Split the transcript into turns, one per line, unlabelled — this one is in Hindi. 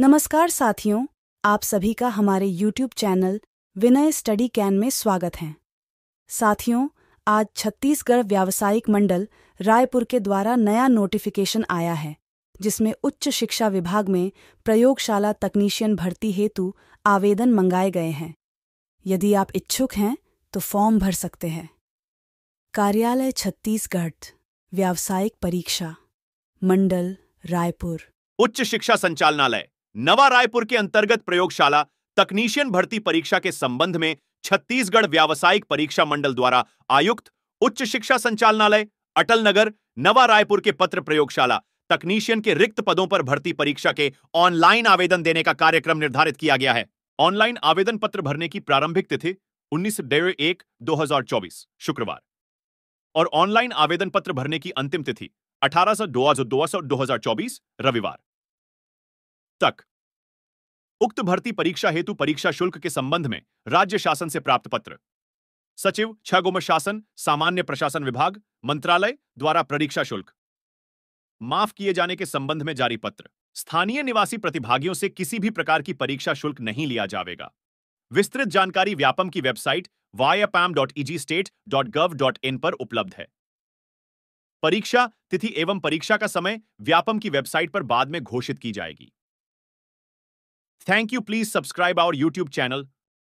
नमस्कार साथियों आप सभी का हमारे YouTube channel Vinay study can में स्वागत है साथियों आज छत्तीसगढ़ व्यावसायिक मंडल रायपुर के द्वारा नया नोटिफिकेशन आया है जिसमें उच्च शिक्षा विभाग में प्रयोगशाला तकनीशियन भर्ती हेतु आवेदन मंगाए गए हैं यदि आप इच्छुक हैं तो फॉर्म भर सकते हैं कार्यालय छत्तीसगढ़ व्यावसायिक परीक्षा मंडल रायपुर
उच्च शिक्षा संचालनालय नवा रायपुर के अंतर्गत प्रयोगशाला तकनीशियन भर्ती परीक्षा के संबंध में छत्तीसगढ़ व्यावसायिक परीक्षा मंडल द्वारा आयुक्त उच्च शिक्षा संचालनालय अटल नगर नवा रायपुर के पत्र प्रयोगशाला तकनीशियन के रिक्त पदों पर भर्ती परीक्षा के ऑनलाइन आवेदन देने का कार्यक्रम निर्धारित किया गया है ऑनलाइन आवेदन पत्र भरने की प्रारंभिक तिथि उन्नीस डेढ़ एक दो शुक्रवार और ऑनलाइन आवेदन पत्र भरने की अंतिम तिथि अठारह सौ दो हजार चौबीस रविवार तक उक्त भर्ती परीक्षा हेतु परीक्षा शुल्क के संबंध में राज्य शासन से प्राप्त पत्र सचिव छगोम शासन सामान्य प्रशासन विभाग मंत्रालय द्वारा परीक्षा शुल्क माफ किए जाने के संबंध में जारी पत्र स्थानीय निवासी प्रतिभागियों से किसी भी प्रकार की परीक्षा शुल्क नहीं लिया जाएगा विस्तृत जानकारी व्यापम की वेबसाइट वायापैम.eg.state.gov.in पर उपलब्ध है परीक्षा तिथि एवं परीक्षा का समय व्यापम की वेबसाइट पर बाद में घोषित की जाएगी Thank you. Please subscribe our YouTube channel.